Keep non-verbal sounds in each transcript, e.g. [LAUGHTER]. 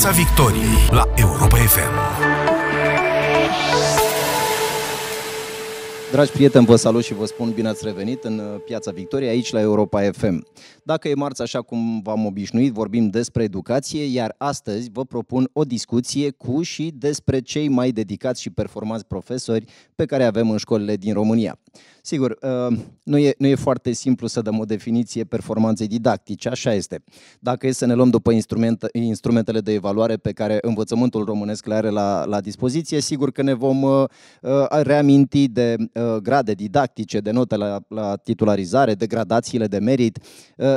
Piața Victoriei la Europa FM. Dragi prieteni, vă salut și vă spun bine ați revenit în uh, Piața Victoriei, aici la Europa FM. Dacă e marți, așa cum v-am obișnuit, vorbim despre educație, iar astăzi vă propun o discuție cu și despre cei mai dedicați și performanți profesori pe care avem în școlile din România. Sigur, uh, nu e, nu e foarte simplu să dăm o definiție performanței didactice, așa este. Dacă e să ne luăm după instrument, instrumentele de evaluare pe care învățământul românesc le are la, la dispoziție, sigur că ne vom uh, uh, reaminti de grade didactice, de note la, la titularizare, de gradațiile de merit.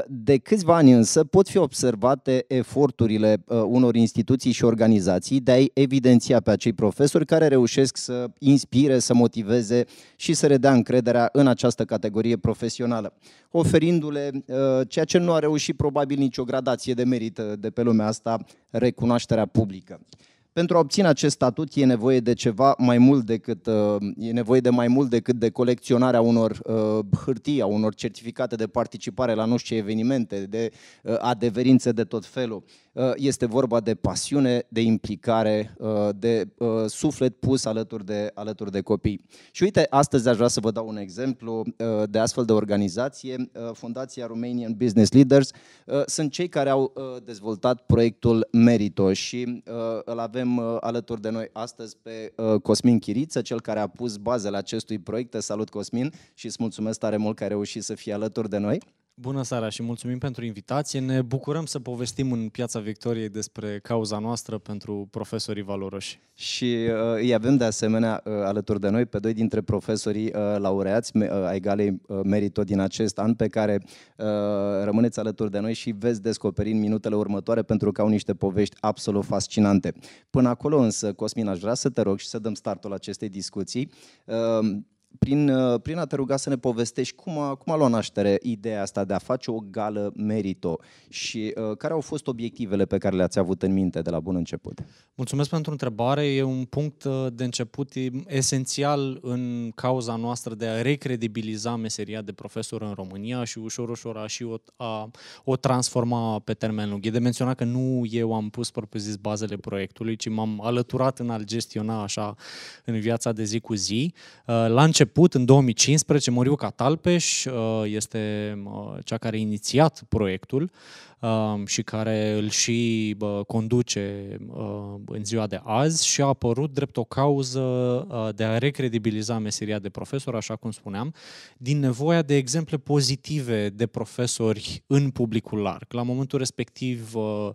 De câțiva ani însă pot fi observate eforturile unor instituții și organizații de a-i evidenția pe acei profesori care reușesc să inspire, să motiveze și să redea încredere încrederea în această categorie profesională, oferindu-le uh, ceea ce nu a reușit probabil nicio gradație de merită de pe lumea asta, recunoașterea publică. Pentru a obține acest statut e nevoie de ceva mai mult decât uh, e nevoie de mai mult decât de colecționarea unor uh, hârtii, a unor certificate de participare la nu știu ce evenimente, de uh, adeverințe de tot felul. Este vorba de pasiune, de implicare, de suflet pus alături de, alături de copii. Și uite, astăzi aș vrea să vă dau un exemplu de astfel de organizație, Fundația Romanian Business Leaders. Sunt cei care au dezvoltat proiectul Merito și îl avem avem uh, alături de noi astăzi pe uh, Cosmin Chiriță, cel care a pus bazele acestui proiect. Te salut, Cosmin, și îți mulțumesc tare mult că ai reușit să fii alături de noi. Bună seara și mulțumim pentru invitație. Ne bucurăm să povestim în Piața Victoriei despre cauza noastră pentru profesorii valoroși. Și uh, îi avem de asemenea uh, alături de noi pe doi dintre profesorii uh, laureați uh, ai Galei uh, Merito din acest an, pe care uh, rămâneți alături de noi și veți descoperi în minutele următoare pentru că au niște povești absolut fascinante. Până acolo însă, Cosmin, aș vrea să te rog și să dăm startul acestei discuții. Uh, prin, uh, prin a te ruga să ne povestești cum a, cum a luat naștere ideea asta de a face o gală merito și uh, care au fost obiectivele pe care le-ați avut în minte de la bun început? Mulțumesc pentru întrebare. E un punct uh, de început esențial în cauza noastră de a recredibiliza meseria de profesor în România și ușor, ușor a și o, a, o transforma pe termen lung. E de menționat că nu eu am pus propriu-zis bazele proiectului, ci m-am alăturat în a-l gestiona așa în viața de zi cu zi. Uh, la început început, în 2015, Moriu Catalpeș uh, este uh, cea care a inițiat proiectul Um, și care îl și conduce uh, în ziua de azi și a apărut drept o cauză uh, de a recredibiliza meseria de profesor, așa cum spuneam, din nevoia de exemple pozitive de profesori în publicul larg. La momentul respectiv, uh,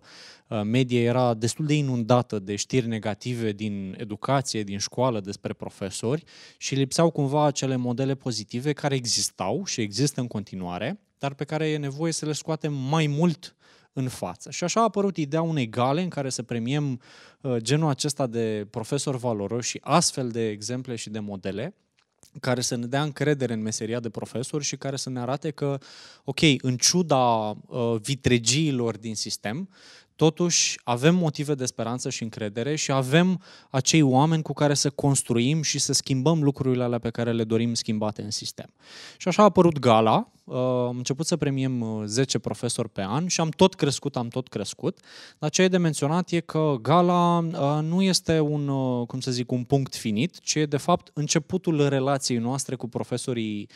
media era destul de inundată de știri negative din educație, din școală despre profesori și lipseau cumva acele modele pozitive care existau și există în continuare, dar pe care e nevoie să le scoatem mai mult în față. Și așa a apărut ideea unei gale în care să premiem uh, genul acesta de profesori valoroși și astfel de exemple și de modele care să ne dea încredere în meseria de profesor și care să ne arate că, ok, în ciuda uh, vitregiilor din sistem, totuși avem motive de speranță și încredere și avem acei oameni cu care să construim și să schimbăm lucrurile alea pe care le dorim schimbate în sistem. Și așa a apărut gala, am început să premiem 10 uh, profesori pe an și am tot crescut, am tot crescut, dar ce e de menționat e că gala uh, nu este un, uh, cum să zic, un punct finit, ci e de fapt începutul relației noastre cu profesorii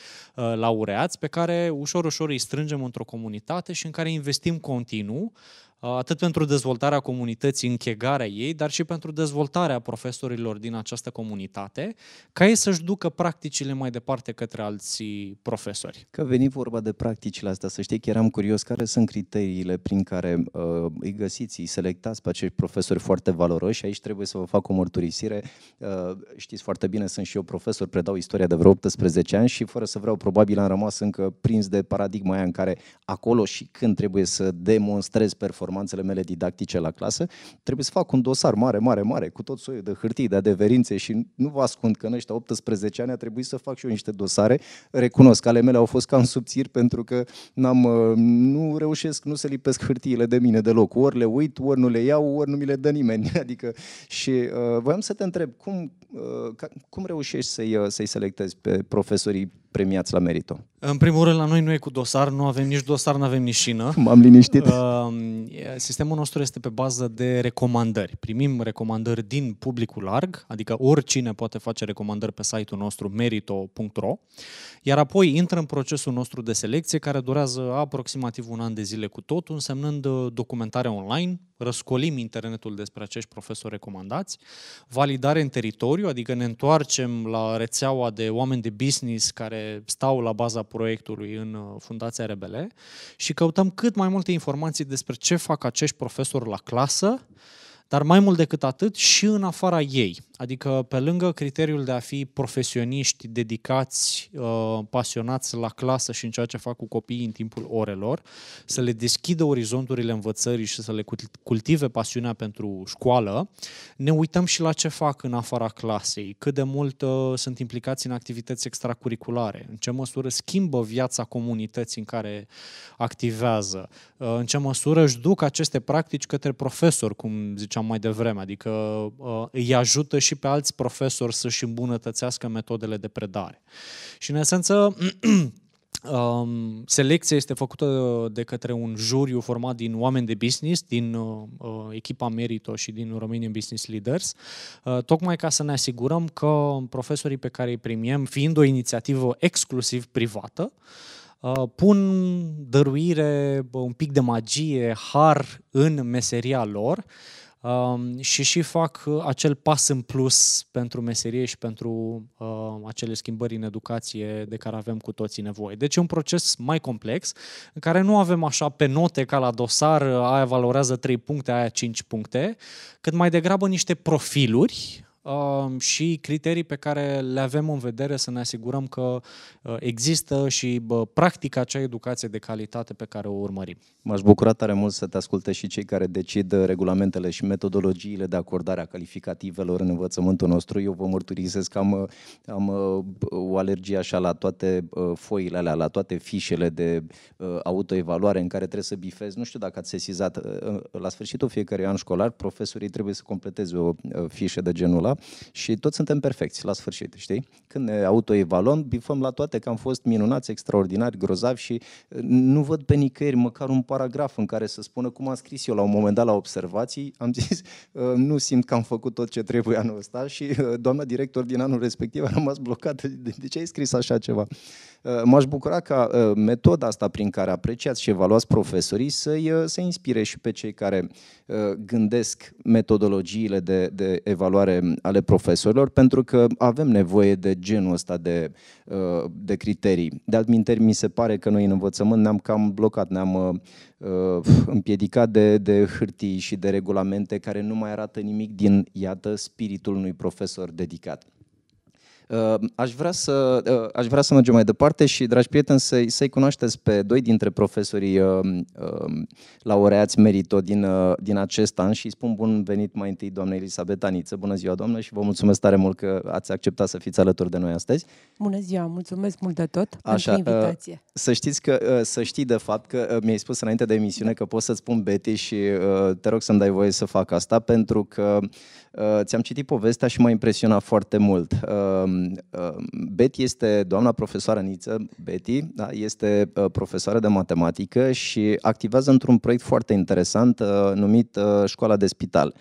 laureați pe care ușor, ușor îi strângem într-o comunitate și în care investim continuu atât pentru dezvoltarea comunității, închegarea ei, dar și pentru dezvoltarea profesorilor din această comunitate, ca ei să-și ducă practicile mai departe către alții profesori. Că veni vorba de practicile astea, să știi că eram curios care sunt criteriile prin care uh, îi găsiți, îi selectați pe acești profesori foarte valoroși. Aici trebuie să vă fac o mărturisire. Uh, știți foarte bine, sunt și eu profesor, predau istoria de vreo 18 ani și fără să vreau, probabil am rămas încă prins de paradigma aia în care acolo și când trebuie să demonstrez performanțele mele didactice la clasă, trebuie să fac un dosar mare, mare, mare, cu tot soiul de hârtii, de adeverințe și nu vă ascund că în ăștia 18 ani a trebuit să fac și eu niște dosare. Recunosc că ale mele au fost cam sub subțiri pentru că n-am, uh, nu reușesc, nu se lipesc hârtiile de mine deloc. Ori le uit, ori nu le iau, ori nu mi le dă nimeni. [LAUGHS] Adică și uh, voiam să te întreb, cum, Uh, cum reușești să-i, uh, să selectezi pe profesorii premiați la merito? În primul rând, la noi nu e cu dosar, nu avem nici dosar, nu avem nici șină. M-am liniștit. Uh, sistemul nostru este pe bază de recomandări. Primim recomandări din publicul larg, adică oricine poate face recomandări pe site-ul nostru merito.ro, iar apoi intră în procesul nostru de selecție care durează aproximativ un an de zile cu totul, însemnând documentare online, răscolim internetul despre acești profesori recomandați, validare în teritoriu, timpuriu, adică ne întoarcem la rețeaua de oameni de business care stau la baza proiectului în uh, Fundația Rebele și căutăm cât mai multe informații despre ce fac acești profesori la clasă, dar mai mult decât atât și în afara ei. Adică, pe lângă criteriul de a fi profesioniști dedicați, uh, pasionați la clasă și în ceea ce fac cu copiii în timpul orelor, să le deschidă orizonturile învățării și să le cultive pasiunea pentru școală, ne uităm și la ce fac în afara clasei, cât de mult uh, sunt implicați în activități extracurriculare, în ce măsură schimbă viața comunității în care activează, uh, în ce măsură își duc aceste practici către profesori, cum ziceam mai devreme, adică îi ajută și și pe alți profesori să-și îmbunătățească metodele de predare. Și în esență, [CLEARS THROAT] Um, selecția este făcută de către un juriu format din oameni de business, din uh, uh, echipa Merito și din Romanian Business Leaders, uh, tocmai ca să ne asigurăm că profesorii pe care îi primiem, fiind o inițiativă exclusiv privată, uh, pun dăruire, un pic de magie, har în meseria lor, uh, Um, și și fac uh, acel pas în plus pentru meserie și pentru uh, acele schimbări în educație de care avem cu toții nevoie. Deci e un proces mai complex, în care nu avem așa pe note ca la dosar, uh, aia valorează 3 puncte, aia 5 puncte, cât mai degrabă niște profiluri Um, și criterii pe care le avem în vedere să ne asigurăm că uh, există și practică acea educație de calitate pe care o urmărim. M-aș bucura tare mult să te asculte și cei care decid uh, regulamentele și metodologiile de acordare a calificativelor în învățământul nostru. Eu vă mărturisesc că am, uh, am o alergie așa la toate foile alea, la toate fișele de autoevaluare în care trebuie să bifezi. Nu știu dacă ați sesizat, la sfârșitul fiecărui an școlar, profesorii trebuie să completeze o fișă de genul ăla ceva și toți suntem perfecți la sfârșit, știi? Când ne autoevaluăm, bifăm la toate că am fost minunați, extraordinari, grozavi și uh, nu văd pe nicăieri măcar un paragraf în care să spună cum am scris eu la un moment dat la observații, am zis [LAUGHS] uh, nu simt că am făcut tot ce trebuie anul ăsta și uh, doamna director din anul respectiv a rămas blocată. [LAUGHS] De ce ai scris așa ceva? M-aș bucura ca metoda asta prin care apreciați și evaluați profesorii să-i, să inspire și pe cei care gândesc metodologiile de, de evaluare ale profesorilor, pentru că avem nevoie de genul ăsta de, uh, de criterii. De altminteri, mi se pare că noi în învățământ ne-am cam blocat, ne-am uh, uh, împiedicat de, de hârtii și de regulamente care nu mai arată nimic din, iată, spiritul unui profesor dedicat. Aș vrea să, uh, aș vrea să mergem mai departe și, dragi prieteni, să-i, să cunoașteți pe doi dintre profesorii uh, um, laureați merito din, uh, din acest an și îi spun bun venit mai întâi doamna Elisabeta Niță. Bună ziua, doamnă, și vă mulțumesc tare mult că ați acceptat să fiți alături de noi astăzi. Bună ziua, mulțumesc mult de tot Așa, pentru invitație. Să știți că, să știi de fapt că mi-ai spus înainte de emisiune da. că poți să-ți spun Betty și te rog să-mi dai voie să fac asta pentru că ți-am citit povestea și m-a impresionat foarte mult. Um, Ehm, Betty este doamna profesoară Niță, Betty, da, este uh, profesoară de matematică și activează într-un proiect foarte interesant uh, numit uh, Școala de Spital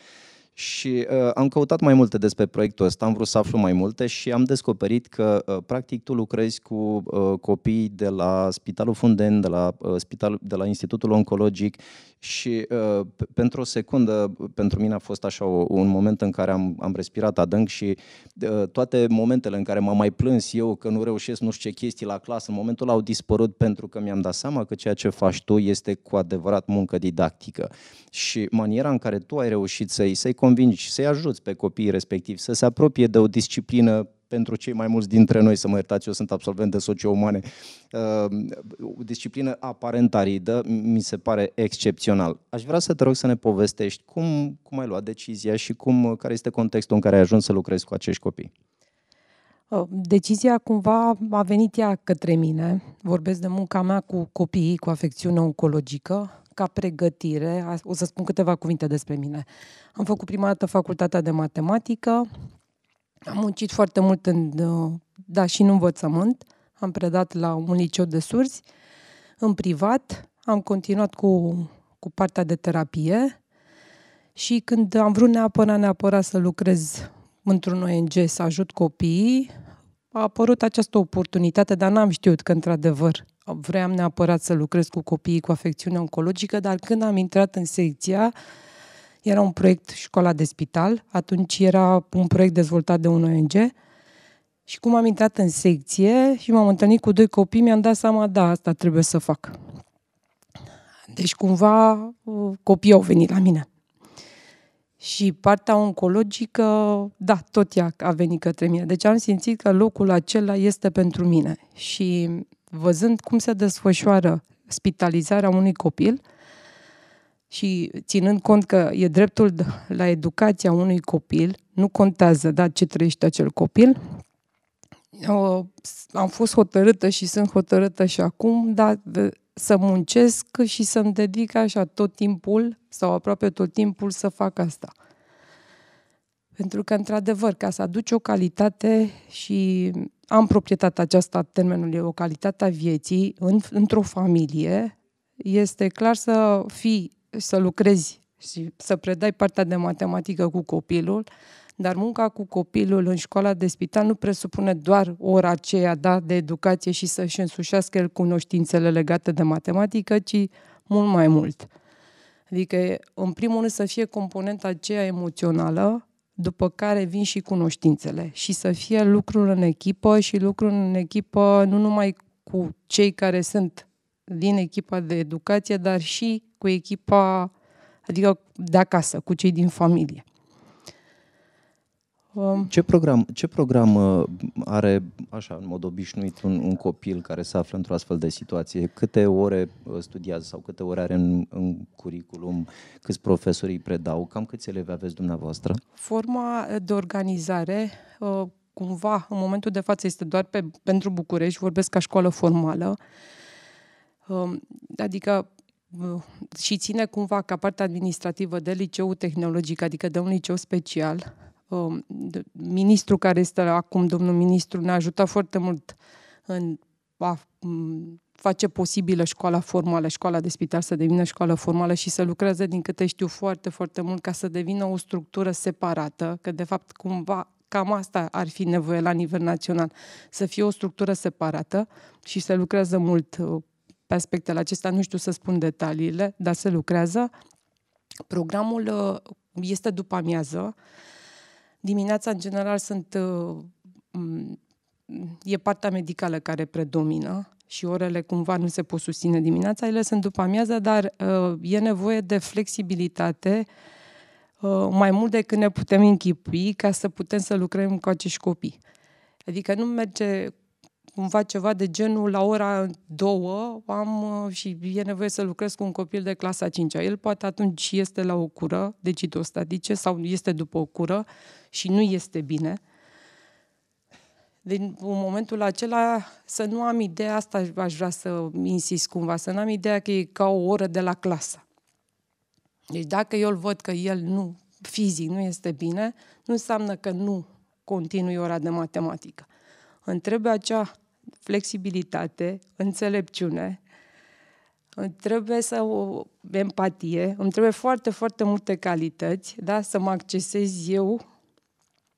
și uh, am căutat mai multe despre proiectul ăsta, am vrut să aflu mai multe și am descoperit că uh, practic tu lucrezi cu uh, copii de la Spitalul Funden, de la, uh, Spital, de la Institutul Oncologic și uh, pentru o secundă pentru mine a fost așa o, un moment în care am, am respirat adânc și uh, toate momentele în care m-am mai plâns eu că nu reușesc nu știu ce chestii la clasă, în momentul ăla au dispărut pentru că mi-am dat seama că ceea ce faci tu este cu adevărat muncă didactică și maniera în care tu ai reușit să-i, să-i convingi, să-i ajuți pe copiii respectivi să se apropie de o disciplină pentru cei mai mulți dintre noi, să mă iertați, eu sunt absolvent de socio-umane, uh, o disciplină aparent aridă, mi se pare excepțional. Aș vrea să te rog să ne povestești cum, cum ai luat decizia și cum, care este contextul în care ai ajuns să lucrezi cu acești copii. Uh, decizia cumva a venit ea către mine. Vorbesc de munca mea cu copiii cu afecțiune oncologică ca pregătire, o să spun câteva cuvinte despre mine. Am făcut prima dată facultatea de matematică, am muncit foarte mult în, uh, da, și în învățământ, am predat la un liceu de surzi, în privat, am continuat cu, cu partea de terapie și când am vrut neapărat, neapărat să lucrez într-un ONG, să ajut copiii, a apărut această oportunitate, dar n-am știut că, într-adevăr, vreau neapărat să lucrez cu copiii cu afecțiune oncologică, dar când am intrat în secția, era un proiect școala de spital, atunci era un proiect dezvoltat de un ONG și cum am intrat în secție și m-am întâlnit cu doi copii, mi-am dat seama, da, asta trebuie să fac. Deci cumva uh, copiii au venit la mine. Și partea oncologică, da, tot ea a venit către mine. Deci am simțit că locul acela este pentru mine. Și văzând cum se desfășoară spitalizarea unui copil și ținând cont că e dreptul la educația unui copil, nu contează da, ce trăiește acel copil, am fost hotărâtă și sunt hotărâtă și acum, dar să muncesc și să-mi dedic așa tot timpul sau aproape tot timpul să fac asta. Pentru că, într-adevăr, ca să aduci o calitate și am proprietatea aceasta, a termenului, o calitate a vieții, în, într-o familie, este clar să fii, să lucrezi și să predai partea de matematică cu copilul, dar munca cu copilul în școala de spital nu presupune doar ora aceea da, de educație și să-și însușească el cunoștințele legate de matematică, ci mult mai mult. Adică, în primul rând, să fie componenta aceea emoțională, după care vin și cunoștințele și să fie lucrul în echipă și lucrul în echipă nu numai cu cei care sunt din echipa de educație, dar și cu echipa, adică de acasă, cu cei din familie. Um, ce program, ce program uh, are, așa, în mod obișnuit, un, un copil care se află într-o astfel de situație? Câte ore uh, studiază sau câte ore are în, în curriculum? Câți profesori îi predau? Cam câți elevi aveți dumneavoastră? Forma uh, de organizare cumva în momentul de față este doar pe, pentru București, vorbesc ca școală formală, um, adică și ține cumva ca partea administrativă de liceu tehnologic, adică de un liceu special, Um, ministru care este acum, domnul ministru, ne-a ajutat foarte mult în a face posibilă școala formală, școala de spital să devină școală formală și să lucreze, din câte știu, foarte, foarte mult ca să devină o structură separată, că de fapt cumva cam asta ar fi nevoie la nivel național, să fie o structură separată și să lucrează mult uh, pe aspectele acestea, nu știu să spun detaliile, dar se lucrează. Programul uh, este după amiază, Dimineața, în general, sunt uh, mm, e partea medicală care predomină și orele cumva nu se pot susține dimineața, ele sunt după amiază, dar uh, e nevoie de flexibilitate uh, mai mult decât ne putem închipui ca să putem să lucrăm cu acești copii. Adică nu merge cumva ceva de genul la ora două am uh, și e nevoie să lucrez cu un copil de clasa 5 El poate atunci este la o cură de citostatice sau este după o cură și nu este bine. Din momentul acela să nu am ideea asta, aș vrea să insist cumva, să nu am ideea că e ca o oră de la clasă. Deci dacă eu îl văd că el nu, fizic nu este bine, nu înseamnă că nu continui ora de matematică. Îmi acea flexibilitate, înțelepciune, îmi trebuie să o empatie, îmi trebuie foarte, foarte multe calități, da? să mă accesez eu,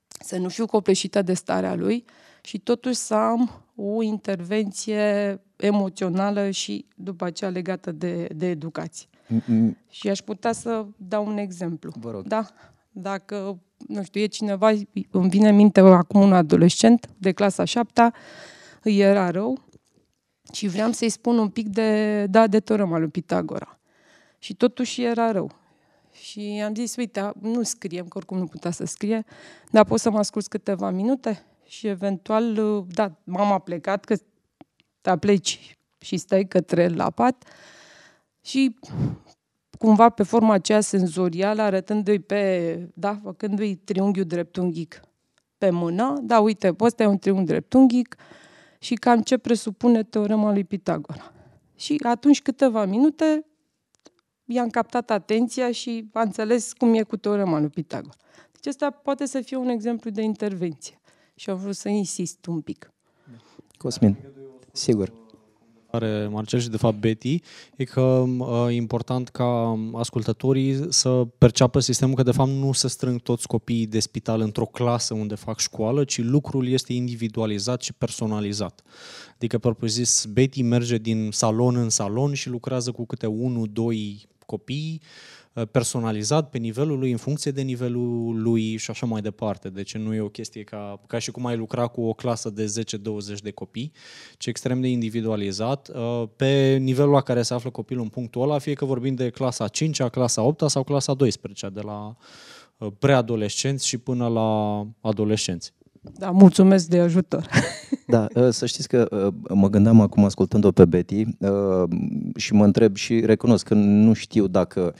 să nu fiu copleșită de starea lui și totuși să am o intervenție emoțională și după aceea legată de, de educație. Mm-mm. Și aș putea să dau un exemplu. Vă rog. Da? Dacă, nu știu, e cineva, îmi vine în minte acum un adolescent de clasa 7 îi era rău și vreau să-i spun un pic de, da, de teorema lui Pitagora. Și totuși era rău. Și am zis, uite, nu scriem, că oricum nu putea să scrie, dar pot să mă ascult câteva minute și eventual, da, mama a plecat, că te pleci și stai către lapat și cumva pe forma aceea senzorială, arătându-i pe, da, făcându-i triunghiul dreptunghic pe mână, da, uite, ăsta e un triunghi dreptunghic, și cam ce presupune teorema lui Pitagora. Și atunci câteva minute i-am captat atenția și a înțeles cum e cu teorema lui Pitagora. Deci asta poate să fie un exemplu de intervenție și am vrut să insist un pic. Cosmin, sigur are Marcel și de fapt Betty, e că uh, e important ca ascultătorii să perceapă sistemul că de fapt nu se strâng toți copiii de spital într-o clasă unde fac școală, ci lucrul este individualizat și personalizat. Adică, propriu zis, Betty merge din salon în salon și lucrează cu câte unu, doi copii, Uh, personalizat pe nivelul lui, în funcție de nivelul lui și așa mai departe. Deci nu e o chestie ca, ca și cum ai lucra cu o clasă de 10-20 de copii, ci extrem de individualizat. Uh, pe nivelul la care se află copilul în punctul ăla, fie că vorbim de clasa 5 clasa 8 sau clasa 12 de la uh, preadolescenți și până la adolescenți. Da, mulțumesc de ajutor. [LAUGHS] Da, uh, să știți că uh, mă gândeam acum ascultând-o pe Betty uh, și mă întreb și recunosc că nu știu dacă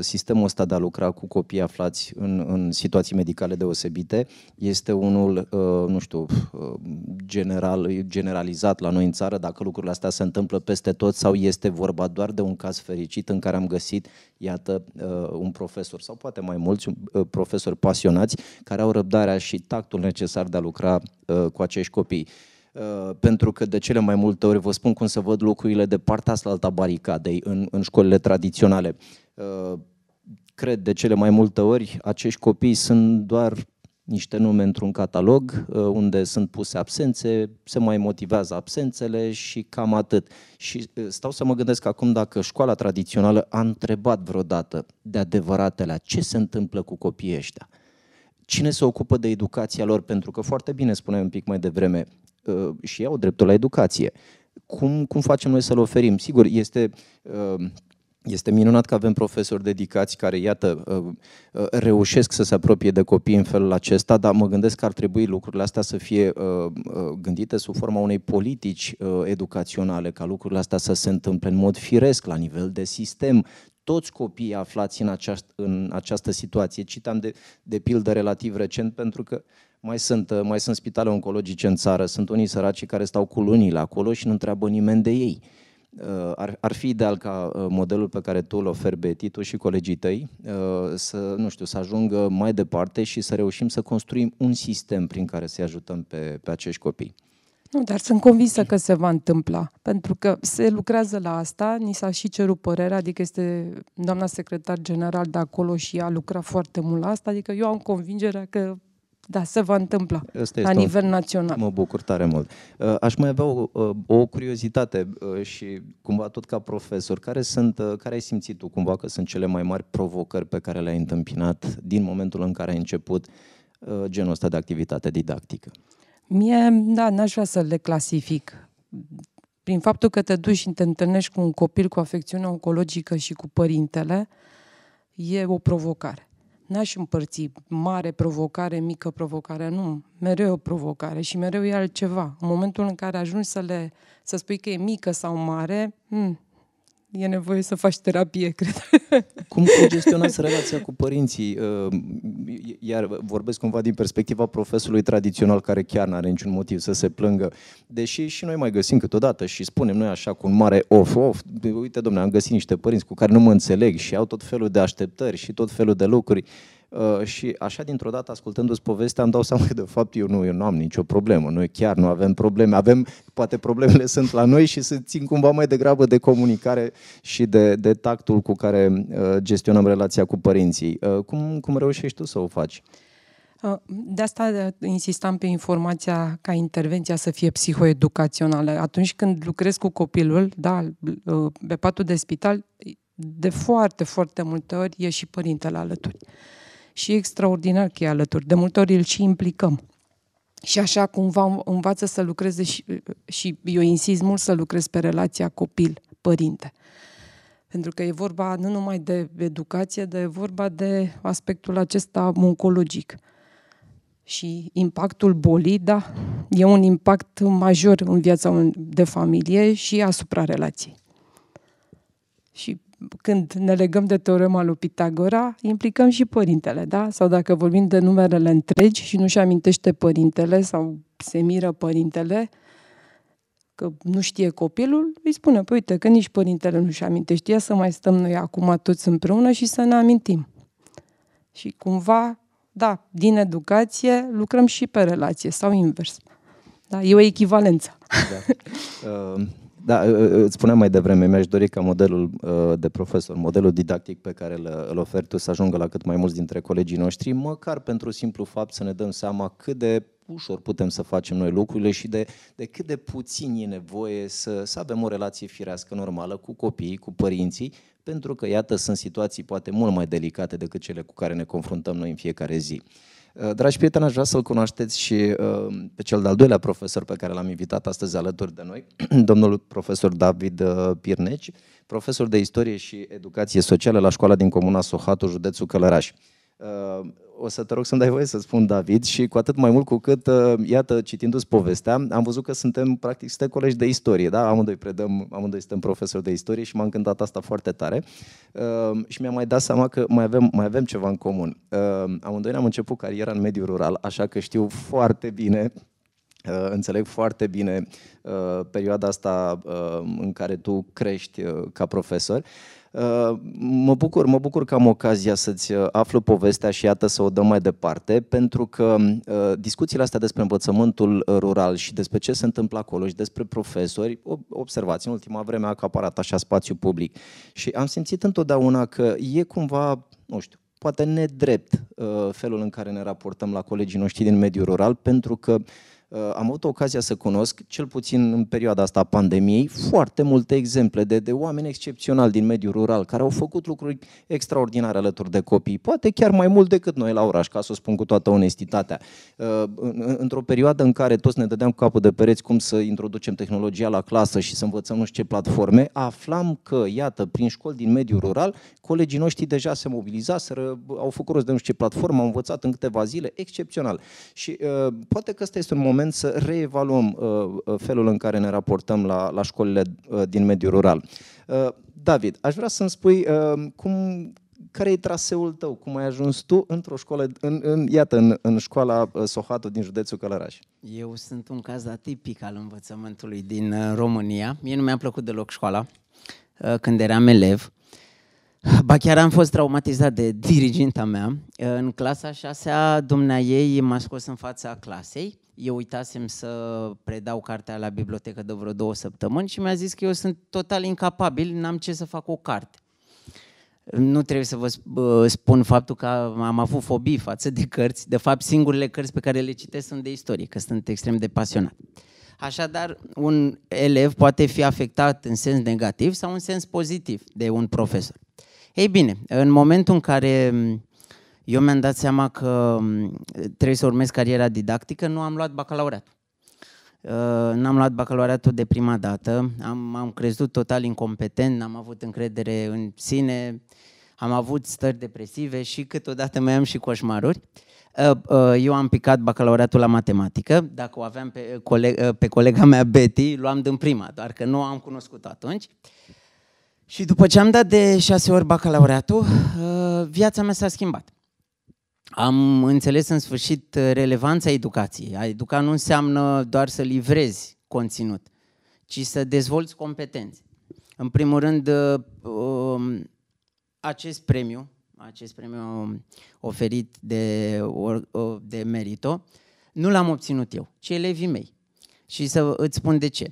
sistemul ăsta de a lucra cu copii aflați în, în situații medicale deosebite este unul, nu știu, general, generalizat la noi în țară, dacă lucrurile astea se întâmplă peste tot sau este vorba doar de un caz fericit în care am găsit, iată, un profesor sau poate mai mulți profesori pasionați care au răbdarea și tactul timpul necesar de a lucra uh, cu acești copii uh, pentru că de cele mai multe ori vă spun cum să văd locurile de partea asta a baricadei în, în școlile tradiționale. Uh, cred de cele mai multe ori acești copii sunt doar niște nume într-un catalog unde sunt puse absențe, se mai motivează absențele și cam atât. Și stau să mă gândesc acum dacă școala tradițională a întrebat vreodată de adevăratele ce se întâmplă cu copiii ăștia cine se ocupă de educația lor, pentru că foarte bine spuneam un pic mai devreme, uh, și au dreptul la educație. Cum, cum facem noi să-l oferim? Sigur, este uh, este minunat că avem profesori dedicați care, iată, uh, reușesc să se apropie de copii în felul acesta, dar mă gândesc că ar trebui lucrurile astea să fie gândite sub forma unei politici educaționale, ca lucrurile astea să se întâmple în mod firesc, la nivel de sistem, toți copiii aflați în, această, în această situație. Citam de, de pildă relativ recent pentru că mai sunt, mai sunt spitale oncologice în țară, sunt unii săraci care stau cu lunile acolo și nu întreabă nimeni de ei. Uh, ar, ar fi ideal ca uh, modelul pe care tu îl oferi, Beti, tu și colegii tăi, uh, să, nu știu, să ajungă mai departe și să reușim să construim un sistem prin care să-i ajutăm pe, pe acești copii. Nu, dar sunt convinsă că se va întâmpla, pentru că se lucrează la asta, ni s-a și cerut părerea, adică este doamna secretar general de acolo și a lucrat foarte mult la asta, adică eu am convingerea că da, se va întâmpla Asta la nivel un... național. Mă bucur tare mult. Uh, aș mai avea o, uh, o curiozitate uh, și cumva tot ca profesor, care, sunt, care ai simțit tu cumva că sunt cele mai mari provocări pe care le-ai întâmpinat din momentul în care ai început genul ăsta de activitate didactică? Uh, Mie, da, n-aș vrea să le clasific. Prin faptul că te duci și te întâlnești cu un copil cu afecțiune oncologică și cu părintele, e o provocare. N-aș împărți mare provocare, mică provocare, nu. Mereu e o provocare și mereu e altceva. În momentul în care ajungi să le, să spui că e mică sau mare, hmm, e nevoie să faci terapie, [LAUGHS] cred. Cum gestionați relația cu părinții? Uh, iar vorbesc cumva din perspectiva profesorului tradițional, care chiar nu are niciun motiv să se plângă. Deși și noi mai găsim câteodată și spunem noi așa cu un mare of-of, uite domnule, am găsit niște părinți cu care nu mă înțeleg și au tot felul de așteptări și tot felul de lucruri. Uh, și așa dintr-o dată, ascultându-ți povestea, îmi dau seama că de fapt eu nu, eu nu am nicio problemă. Noi chiar nu avem probleme. Avem, poate problemele [LAUGHS] sunt la noi și se țin cumva mai degrabă de comunicare și de, de tactul cu care uh, gestionăm relația cu părinții. Uh, cum, cum reușești tu să o faci? De asta insistam pe informația ca intervenția să fie psihoeducațională. Atunci când lucrez cu copilul, da, pe patul de spital, de foarte, foarte multe ori e și părintele alături. Uh, și extraordinar că e alături. De multe ori îl și implicăm. Și așa cumva învață să lucreze și, și eu insist mult să lucrez pe relația copil-părinte. Pentru că e vorba nu numai de educație, dar e vorba de aspectul acesta oncologic. Și impactul bolii, da, e un impact major în viața de familie și asupra relației. Și când ne legăm de teorema lui Pitagora, implicăm și părintele, da? Sau dacă vorbim de numerele întregi și nu-și amintește părintele sau se miră părintele, că nu știe copilul, îi spune, păi uite, că nici părintele nu-și amintește, ia să mai stăm noi acum toți împreună și să ne amintim. Și cumva, da, din educație lucrăm și pe relație sau invers. Da, e o echivalență. Da. [LAUGHS] Uh... Da, îți spuneam mai devreme, mi-aș dori ca modelul ă, de profesor, modelul didactic pe care îl oferi tu să ajungă la cât mai mulți dintre colegii noștri, măcar pentru simplu fapt să ne dăm seama cât de ușor putem să facem noi lucrurile și de, de cât de puțin e nevoie să, să avem o relație firească normală cu copiii, cu părinții, pentru că, iată, sunt situații poate mult mai delicate decât cele cu care ne confruntăm noi în fiecare zi. Uh, dragi prieteni, aș vrea să-l cunoașteți și uh, pe cel de-al doilea profesor pe care l-am invitat astăzi alături de noi, [CLEARS THROAT] domnul profesor David uh, Pirneci, profesor de istorie și educație socială la școala din comuna Sohatu, județul Călăraș o să te rog să-mi dai voie să spun David și cu atât mai mult cu cât, uh, iată, citindu-ți povestea, am văzut că suntem, practic, suntem colegi de istorie, da? Amândoi predăm, amândoi suntem profesori de istorie și m-a încântat asta foarte tare uh, și mi-am mai dat seama că mai avem, mai avem ceva în comun. Uh, amândoi am început cariera în mediul rural, așa că știu foarte bine Uh, înțeleg foarte bine uh, perioada asta uh, în care tu crești uh, ca profesor Uh, mă bucur, mă bucur că am ocazia să-ți uh, aflu povestea și iată să o dăm mai departe, pentru că uh, discuțiile astea despre învățământul rural și despre ce se întâmplă acolo și despre profesori, observați, în ultima vreme a acaparat așa spațiu public și am simțit întotdeauna că e cumva, nu știu, poate nedrept felul în care ne raportăm la colegii noștri din mediul rural, pentru că uh, Uh, am avut ocazia să cunosc, cel puțin în perioada asta a pandemiei, foarte multe exemple de, de oameni excepționali din mediul rural care au făcut lucruri extraordinare alături de copii, poate chiar mai mult decât noi la oraș, ca să o spun cu toată onestitatea. Uh, într-o perioadă în care toți ne dădeam capul de pereți cum să introducem tehnologia la clasă și să învățăm nu știu ce platforme, aflam că, iată, prin școli din mediul rural, colegii noștri deja se mobilizaseră, au făcut rost de nu știu ce platformă, au învățat în câteva zile, excepțional. Și uh, poate că ăsta este un moment moment să reevaluăm uh, uh, felul în care ne raportăm la, la școlile uh, din mediul rural. David, aș vrea să-mi spui cum, care e traseul tău, cum ai ajuns tu într-o școală, în, în, iată, în, în școala Sohatu din județul Călăraș? Eu sunt un caz atipic al învățământului din România. Mie nu mi-a plăcut deloc școala când eram elev. [LAUGHS] Ba chiar am fost traumatizat de diriginta mea. În clasa șasea, a dumnea ei m-a scos în fața clasei. Eu uitasem să predau cartea la bibliotecă de vreo două săptămâni și mi-a zis că eu sunt total incapabil, n-am ce să fac o carte. Nu trebuie să vă spun faptul că am avut fobii față de cărți. De fapt, singurele cărți pe care le citesc sunt de istorie, că sunt extrem de pasionat. Așadar, un elev poate fi afectat în sens negativ sau în sens pozitiv de un profesor. Ei bine, în momentul în care mm, eu mi-am dat seama că mm, trebuie să urmez cariera didactică, nu am luat bacalaureatul. Uh, n-am luat bacalaureatul de prima dată, am, am crezut total incompetent, n-am avut încredere în sine, am avut stări depresive și câteodată mai am și coșmaruri. Uh, uh, eu am picat bacalaureatul la matematică, dacă o aveam pe, coleg, pe colega mea Betty, luam din prima, doar că nu am cunoscut atunci. Și după ce am dat de șase ori bacalaureatul, uh, viața mea s-a schimbat. Am înțeles în sfârșit uh, relevanța educației. A educa nu înseamnă doar să livrezi conținut, ci să dezvolți competențe. În primul rând, uh, um, acest premiu, acest premiu um, oferit de, de Merito, nu l-am obținut eu, ci elevii mei. Și să îți spun de ce.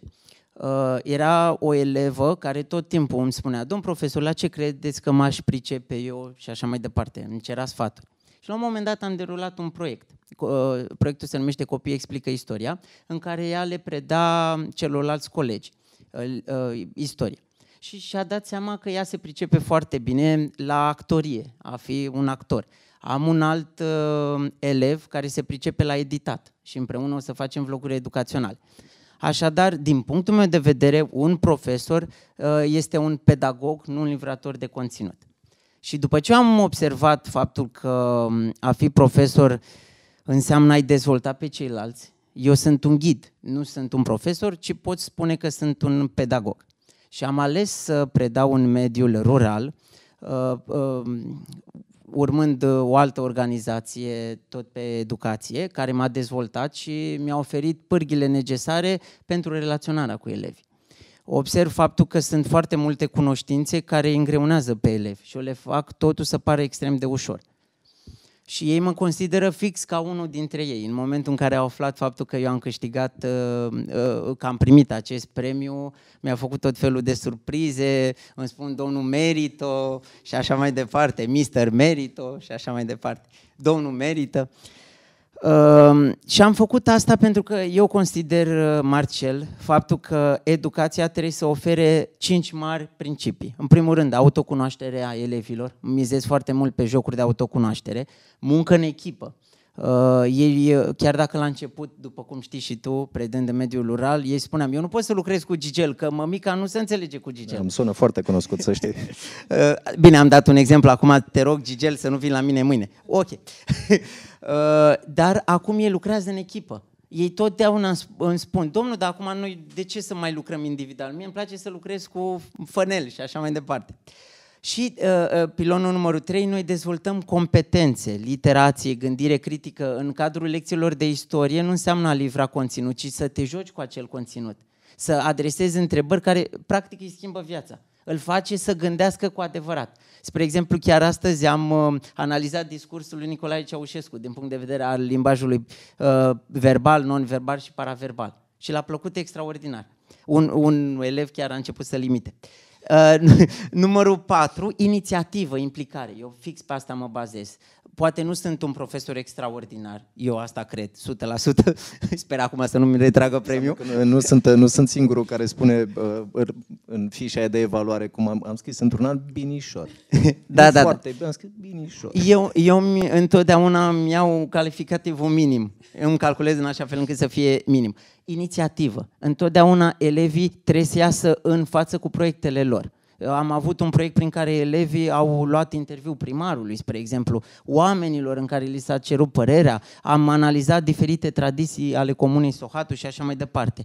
Uh, era o elevă care tot timpul îmi spunea, domn profesor, la ce credeți că m-aș pricepe eu și așa mai departe, îmi cerea sfat. Și la un moment dat am derulat un proiect. Uh, proiectul se numește Copii explică istoria, în care ea le preda celorlalți colegi uh, istorie. Și și-a dat seama că ea se pricepe foarte bine la actorie, a fi un actor. Am un alt elev care se pricepe la editat și împreună o să facem vloguri educaționale. Așadar, din punctul meu de vedere, un profesor uh, este un pedagog, nu un livrator de conținut. Și după ce am observat faptul că um, a fi profesor înseamnă a-i dezvolta pe ceilalți, eu sunt un ghid, nu sunt un profesor, ci pot spune că sunt un pedagog. Și am ales să predau în mediul rural uh, um, urmând uh, o altă organizație, tot pe educație, care m-a dezvoltat și mi-a oferit pârghile necesare pentru relaționarea cu elevii. Observ faptul că sunt foarte multe cunoștințe care îi îngreunează pe elevi și o le fac totul să pară extrem de ușor. Și ei mă consideră fix ca unul dintre ei. În momentul în care au aflat faptul că eu am câștigat, uh, uh, că am primit acest premiu, mi-a făcut tot felul de surprize, îmi spun domnul Merito și așa mai departe, Mister Merito și așa mai departe. Domnul Merită. Uh, Ehm, și am făcut asta pentru că eu consider, uh, Marcel, faptul că educația trebuie să ofere cinci mari principii. În primul rând, autocunoașterea elevilor. Mizez foarte mult pe jocuri de autocunoaștere. Muncă în echipă. Uh, ei, uh, chiar dacă la început, după cum știi și tu, predând de mediul rural, ei spuneam, eu nu pot să lucrez cu Gigel, că mămica nu se înțelege cu Gigel. Îmi sună foarte cunoscut, să știi. [LAUGHS] uh, bine, am dat un exemplu, acum te rog, Gigel, să nu vii la mine mâine. Ok. [LAUGHS] uh, dar acum ei lucrează în echipă. Ei totdeauna îmi spun, domnul, dar acum noi de ce să mai lucrăm individual? Mie îmi place să lucrez cu fănel și așa mai departe. Uh, și uh, uh, pilonul numărul 3, noi dezvoltăm competențe, literație, gândire critică în cadrul lecțiilor de istorie. Nu înseamnă a livra conținut, ci să te joci cu acel conținut. Să adresezi întrebări care practic îi schimbă viața. Îl face să gândească cu adevărat. Spre exemplu, chiar astăzi am uh, analizat discursul lui Nicolae Ceaușescu din punct de vedere al limbajului uh, verbal, non-verbal și paraverbal. Și l-a plăcut extraordinar. Un, un elev chiar a început să limite. Uh, Uh, [LAUGHS] numărul 4, inițiativă, implicare. Eu fix pe asta mă bazez. Poate nu sunt un profesor extraordinar, eu asta cred, 100%. [LAUGHS] Sper acum să nu-mi retragă premiul. Nu sunt, nu sunt singurul care spune uh, în fișa de evaluare, cum am, am scris într-un an, binișor. [LAUGHS] da, nu da, da, foarte, da. Am scris binișor. Eu, eu întotdeauna îmi iau calificativul minim. Îmi calculez în așa fel încât să fie minim inițiativă. Întotdeauna elevii trebuie să iasă în față cu proiectele lor. Am avut un proiect prin care elevii au luat interviu primarului, spre exemplu, oamenilor în care li s-a cerut părerea, am analizat diferite tradiții ale comunei Sohatu și așa mai departe.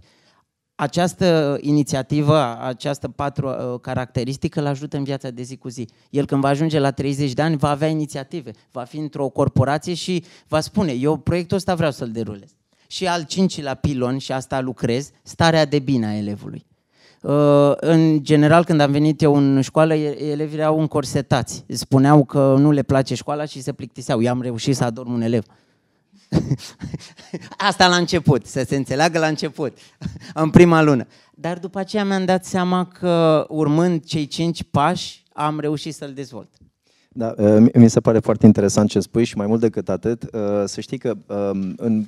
Această inițiativă, această patru uh, caracteristică îl ajută în viața de zi cu zi. El când va ajunge la 30 de ani va avea inițiative, va fi într-o corporație și va spune, eu proiectul ăsta vreau să-l derulez. Și al cincilea pilon, și asta lucrez, starea de bine a elevului. Uh, în general, când am venit eu în școală, elevii erau încorsetați. Spuneau că nu le place școala și se plictiseau. Eu am reușit să adorm un elev. [LAUGHS] Asta la început, să se înțeleagă la început, [LAUGHS] în prima lună. Dar după aceea mi-am dat seama că urmând cei cinci pași, am reușit să-l dezvolt. Da, uh, mi se pare foarte interesant ce spui și mai mult decât atât, uh, să știi că um, în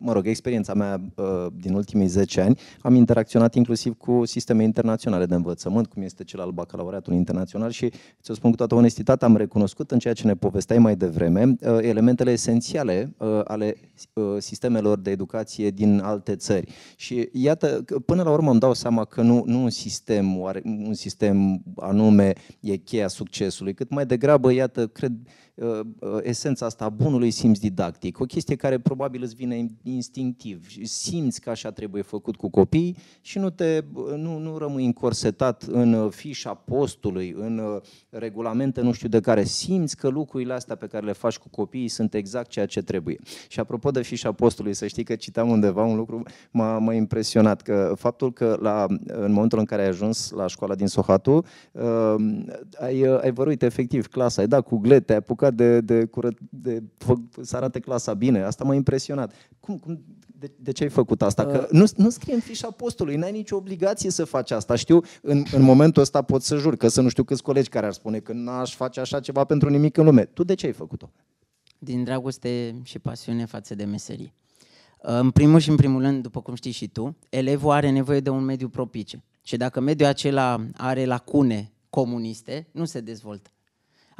mă rog, experiența mea uh, din ultimii 10 ani, am interacționat inclusiv cu sisteme internaționale de învățământ, cum este cel al bacalaureatului internațional și, să spun cu toată onestitatea, am recunoscut în ceea ce ne povesteai mai devreme uh, elementele esențiale uh, ale sistemelor de educație din alte țări. Și iată, până la urmă îmi dau seama că nu, nu un sistem, un sistem anume e cheia succesului, cât mai degrabă, iată, cred, Uh, uh, esența asta a bunului simț didactic, o chestie care probabil îți vine instinctiv. Simți că așa trebuie făcut cu copii și nu, te, uh, nu, nu rămâi încorsetat în fișa postului, în regulamente nu știu de care. Simți că lucrurile astea pe care le faci cu copiii sunt exact ceea ce trebuie. Și apropo de fișa postului, să știi că citeam undeva un lucru, m-a, m-a impresionat, că faptul că la, în momentul în care ai ajuns la școala din Sohatu, ai, ai văruit efectiv clasa, ai dat cu glete, ai apucat apucat de, de, curăț, de fă, să arate clasa bine. Asta m-a impresionat. Cum, cum, de, de ce ai făcut asta? Că uh. nu, nu scrie în fișa postului, n-ai nicio obligație să faci asta. Știu, în, în momentul ăsta pot să jur că să nu știu câți colegi care ar spune că n-aș face așa ceva pentru nimic în lume. Tu de ce ai făcut-o? Din dragoste și pasiune față de meserie. Uh, în primul și în primul rând, după cum știi și tu, elevul are nevoie de un mediu propice. Și dacă mediul acela are lacune comuniste, nu se dezvoltă.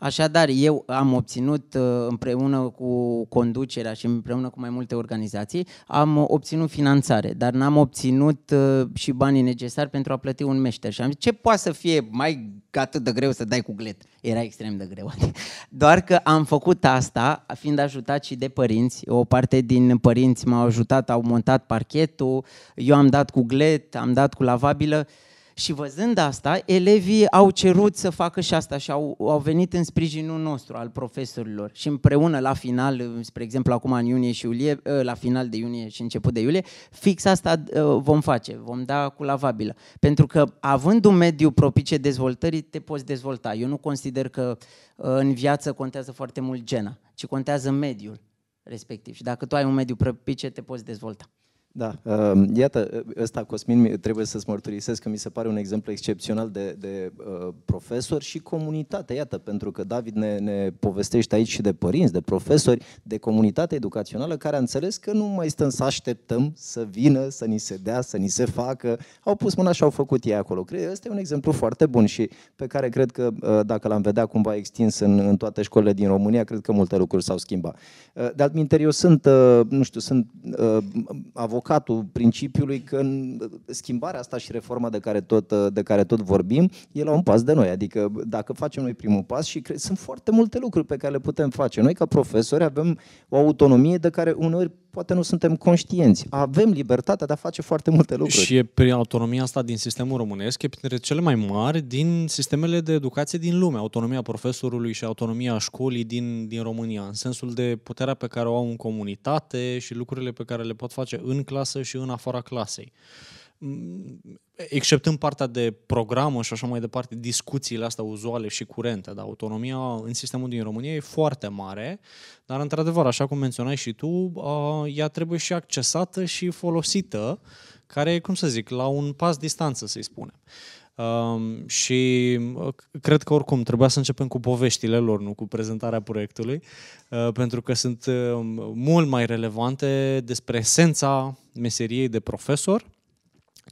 Așadar, eu am obținut uh, împreună cu conducerea și împreună cu mai multe organizații, am obținut finanțare, dar n-am obținut uh, și banii necesari pentru a plăti un meșter. Și am zis, ce poate să fie mai atât de greu să dai cu glet? Era extrem de greu. [LAUGHS] Doar că am făcut asta, fiind ajutat și de părinți. O parte din părinți m-au ajutat, au montat parchetul, eu am dat cu glet, am dat cu lavabilă. Uh, și văzând asta, elevii au cerut să facă și asta și au, au venit în sprijinul nostru, al profesorilor. Și împreună, la final, spre exemplu, acum în iunie și iulie, ă, la final de iunie și început de iulie, fix asta ă, vom face, vom da cu lavabilă. Pentru că, având un mediu propice dezvoltării, te poți dezvolta. Eu nu consider că ă, în viață contează foarte mult gena, ci contează mediul respectiv. Și dacă tu ai un mediu propice, te poți dezvolta. Da, ehm, iată, ăsta, Cosmin, trebuie să-ți mărturisesc că mi se pare un exemplu excepțional de, de uh, profesor și comunitate, iată, pentru că David ne, ne povestește aici și de părinți, de profesori, de comunitate educațională care a înțeles că nu mai stăm să așteptăm să vină, să ni se dea, să ni se facă. Au pus mâna și au făcut ei acolo. Cred, ăsta e un exemplu foarte bun și pe care cred că uh, dacă l-am vedea cumva extins în, în toate școlile din România, cred că multe lucruri s-au schimbat. Uh, de altminte, eu sunt, nu știu, sunt avocat avocatul principiului că schimbarea asta și reforma de care tot, de care tot vorbim e la un pas de noi. Adică dacă facem noi primul pas și cre- sunt foarte multe lucruri pe care le putem face. Noi ca profesori avem o autonomie de care uneori poate nu suntem conștienți. Avem libertatea de a face foarte multe lucruri. Și e prin autonomia asta din sistemul românesc, e printre cele mai mari din sistemele de educație din lume. Autonomia profesorului și autonomia școlii din, din România, în sensul de puterea pe care o au în comunitate și lucrurile pe care le pot face în clasă și în afara clasei. Mm, exceptând partea de programă și așa mai departe, discuțiile astea uzuale și curente, dar autonomia în sistemul din România e foarte mare, dar într-adevăr, așa cum menționai și tu, ea trebuie și accesată și folosită, care, cum să zic, la un pas distanță, să-i spunem. Um, și uh, cred că oricum trebuia să începem cu poveștile lor, nu cu prezentarea proiectului, uh, pentru că sunt uh, mult mai relevante despre esența meseriei de profesor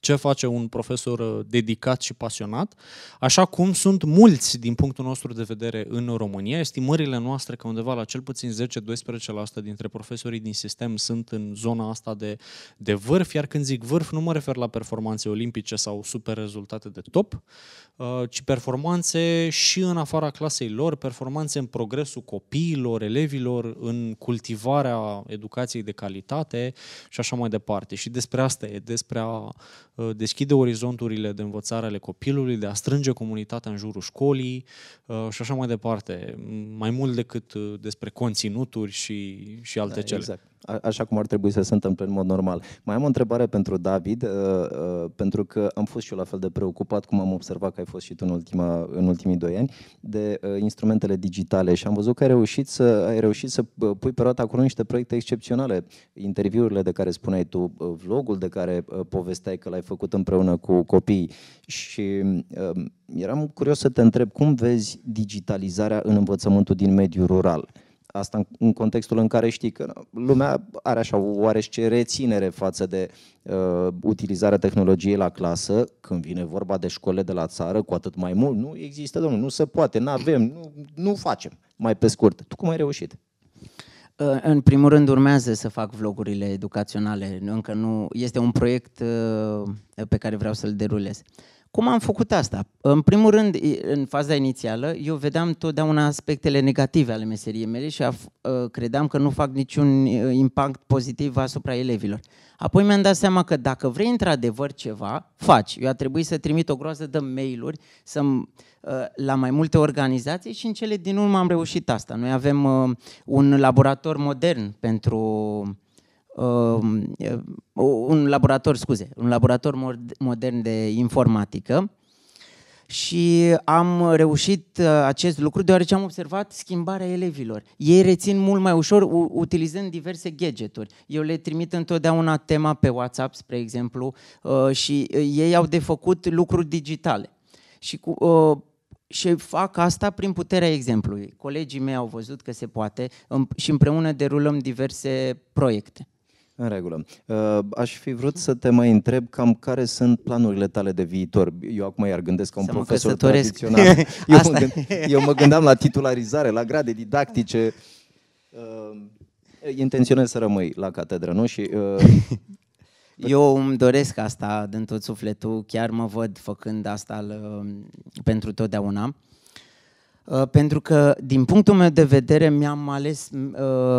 ce face un profesor uh, dedicat și pasionat, așa cum sunt mulți din punctul nostru de vedere în România. Estimările noastre că undeva la cel puțin 10-12% dintre profesorii din sistem sunt în zona asta de, de vârf, iar când zic vârf nu mă refer la performanțe olimpice sau super rezultate de top, uh, ci performanțe și în afara clasei lor, performanțe în progresul copiilor, elevilor, în cultivarea educației de calitate și așa mai departe. Și despre asta e, despre a Uh, deschide orizonturile de învățare ale copilului, de a strânge comunitatea în jurul școlii uh, și așa mai departe, mai mult decât uh, despre conținuturi și, și alte da, cele. Exact așa cum ar trebui să se întâmple în mod normal. Mai am o întrebare pentru David, uh, uh, pentru că am fost și eu la fel de preocupat, cum am observat că ai fost și tu în, ultima, în ultimii doi ani, de uh, instrumentele digitale și am văzut că ai reușit să, ai reușit să pui pe roata acolo niște proiecte excepționale. Interviurile de care spuneai tu, vlogul de care povesteai că l-ai făcut împreună cu copiii și um, eram curios să te întreb cum vezi digitalizarea în învățământul din mediul rural asta în, contextul în care știi că lumea are așa o oarește reținere față de uh, utilizarea tehnologiei la clasă, când vine vorba de școle de la țară, cu atât mai mult, nu există, domnul, nu se poate, nu avem, nu, nu facem, mai pe scurt. Tu cum ai reușit? Uh, în primul rând urmează să fac vlogurile educaționale, încă nu, este un proiect uh, pe care vreau să-l derulez. Uh, cum am făcut asta? În primul rând, în faza inițială, eu vedeam totdeauna aspectele negative ale meseriei mele și ă, credeam că nu fac niciun ă, impact pozitiv asupra elevilor. Apoi mi-am dat seama că dacă vrei într-adevăr ceva, faci. Eu a trebuit să trimit o groază de mail-uri ă, la mai multe organizații și în cele din urmă am reușit asta. Noi avem un laborator modern pentru Um, uh, un laborator, scuze, un laborator modern de informatică și am reușit uh, acest lucru deoarece am observat schimbarea elevilor. Ei rețin mult mai ușor utilizând diverse gadgeturi. Eu le trimit întotdeauna tema pe WhatsApp, spre exemplu, uh, și ei au de făcut lucruri digitale. Și cu, și fac asta prin puterea exemplului. Colegii mei au văzut că se poate și împreună derulăm diverse proiecte. În regulă. Uh, aș fi vrut să te mai întreb cam care sunt planurile tale de viitor. Eu acum iar gândesc ca un să profesor tradițional. [LAUGHS] Eu, mă gând, eu mă gândeam la titularizare, la grade didactice. Uh, intenționez să rămâi la catedră, nu? Și uh, [LAUGHS] eu îmi doresc asta din tot sufletul, chiar mă văd făcând asta pentru totdeauna. Uh, pentru că, din punctul meu de vedere, mi-am ales uh,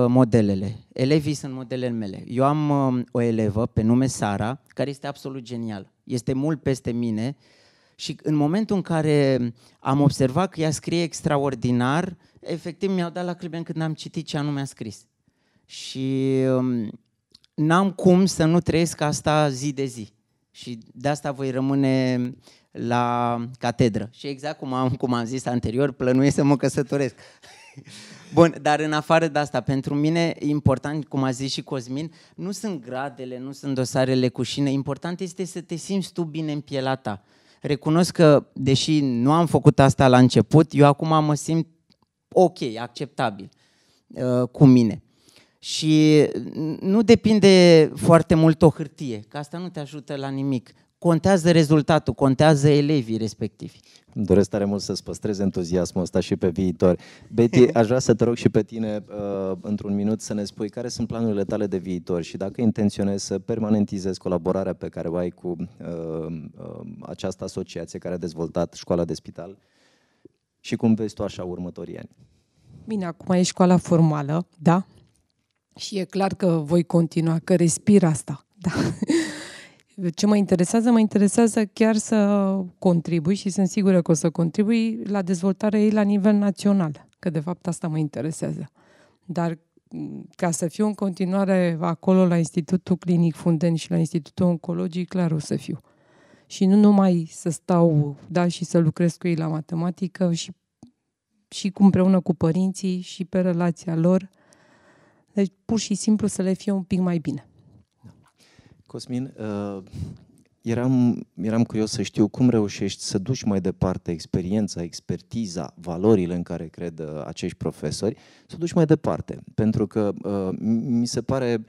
modelele. Elevii sunt modelele mele. Eu am um, o elevă pe nume Sara, care este absolut genial. Este mult peste mine și în momentul în care am observat că ea scrie extraordinar, efectiv mi-au dat lacrimi când am citit ce anume a scris. Și um, n-am cum să nu trăiesc asta zi de zi și de asta voi rămâne la catedră. Și exact cum am, cum am zis anterior, plănuiesc să mă căsătoresc. [LAUGHS] Bun, dar în afară de asta, pentru mine important, cum a zis și Cosmin, nu sunt gradele, nu sunt dosarele cu șine, important este să te simți tu bine în pielea ta. Recunosc că, deși nu am făcut asta la început, eu acum mă simt ok, acceptabil uh, cu mine. Și nu depinde foarte mult o hârtie, că asta nu te ajută la nimic. Contează rezultatul, contează elevii respectivi. Îmi doresc tare mult să-ți păstrezi entuziasmul ăsta și pe viitor. Betty, [LAUGHS] aș vrea să te rog și pe tine, uh, într-un minut, să ne spui care sunt planurile tale de viitor și dacă intenționezi să permanentizezi colaborarea pe care o ai cu uh, uh, această asociație care a dezvoltat școala de spital și cum vezi tu așa următorii ani. Bine, acum e școala formală, da? Și e clar că voi continua, că respir asta. [LAUGHS] Da. Ce mă interesează, mă interesează chiar să contribui și sunt sigură că o să contribui la dezvoltarea ei la nivel național, că de fapt asta mă interesează. Dar mm, ca să fiu în continuare acolo la Institutul Clinic Funden și la Institutul Oncologic, clar o să fiu. Și nu numai să stau, da, și să lucrez cu ei la matematică și, și cu, împreună cu părinții și pe relația lor, deci pur și simplu să le fie un pic mai bine. Da. Cosmin, uh, eram, eram curios să știu cum reușești să duci mai departe experiența, expertiza, valorile în care cred uh, acești profesori, să duci mai departe. Pentru că uh, mi se pare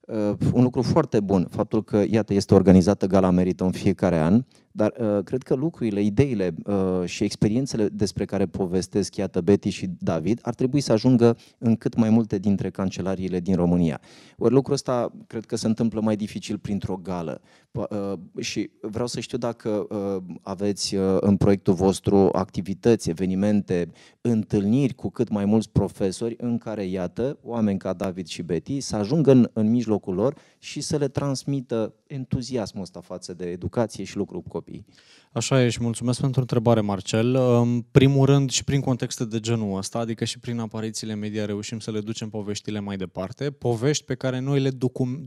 uh, un lucru foarte bun, faptul că, iată, este organizată gala merită în fiecare an, dar uh, cred că lucrurile, ideile uh, și experiențele despre care povestesc, iată, Betty și David, ar trebui să ajungă în cât mai multe dintre cancelariile din România. Ori lucrul ăsta cred că se întâmplă mai dificil printr-o gală. Uh, și vreau să știu dacă uh, aveți uh, în proiectul vostru activități, evenimente, întâlniri cu cât mai mulți profesori în care, iată, oameni ca David și Betty să ajungă în, în mijlocul lor și să le transmită entuziasmul ăsta față de educație și lucru cu copii. Așa e și mulțumesc pentru întrebare, Marcel. În primul rând și prin contexte de genul ăsta, adică și prin aparițiile media reușim să le ducem poveștile mai departe, povești pe care noi le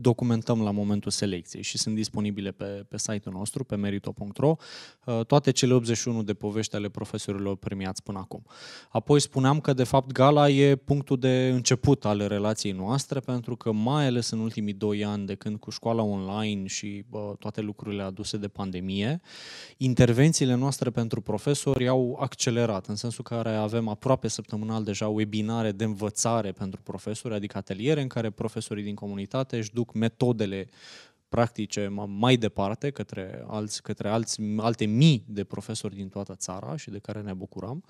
documentăm la momentul selecției și sunt disponibile pe, pe site-ul nostru, pe merito.ro, uh, toate cele 81 de povești ale profesorilor premiați până acum. Apoi spuneam că, de fapt, gala e punctul de început al relației noastre, pentru că mai ales în ultimii doi ani, de când cu școala online și bă, toate lucrurile aduse de pandemie, intervențiile noastre pentru profesori au accelerat, în sensul care avem aproape săptămânal deja webinare de învățare pentru profesori, adică ateliere în care profesorii din comunitate își duc metodele practice mai departe către, alți, către alți, alte mii de profesori din toată țara și de care ne bucurăm,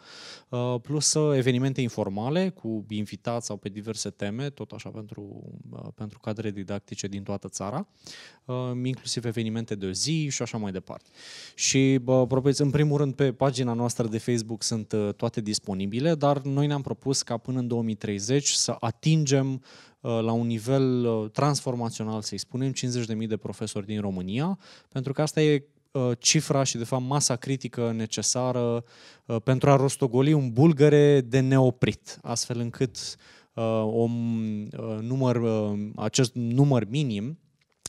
uh, plus evenimente informale cu invitați sau pe diverse teme, tot așa pentru, uh, pentru cadre didactice din toată țara, uh, inclusiv evenimente de o zi și așa mai departe. Și, probabil, în primul rând, pe pagina noastră de Facebook sunt toate disponibile, dar noi ne-am propus ca până în 2030 să atingem Uh, la un nivel uh, transformațional, să-i spunem, 50.000 de profesori din România, pentru că asta e uh, cifra și, de fapt, masa critică necesară pentru a rostogoli un bulgăre de neoprit, astfel încât om număr, acest număr minim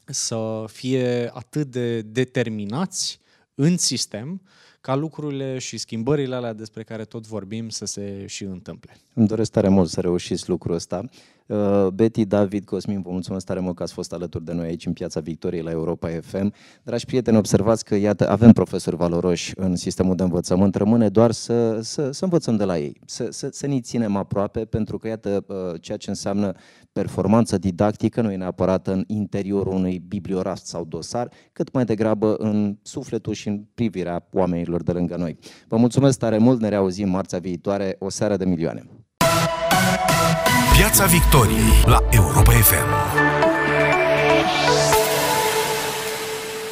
să fie atât de determinați în sistem, ca lucrurile și schimbările alea despre care tot vorbim să se și întâmple. Îmi doresc tare mult să reușiți lucrul ăsta. Uh, Betty, David, Cosmin, vă mulțumesc tare mult că ați fost alături de noi aici în Piața Victoriei la Europa FM. Dragi prieteni, observați că iată, avem profesori valoroși în sistemul de învățământ. Rămâne doar să, să, să învățăm de la ei, să, să, să ne ținem aproape, pentru că iată uh, ceea ce înseamnă performanță didactică nu e neapărat în interiorul unui bibliorast sau dosar, cât mai degrabă în sufletul și în privirea oamenilor de lângă noi. Vă mulțumesc tare mult, ne reauzim marțea viitoare, o seară de milioane. Piața Victoriei la Europa FM.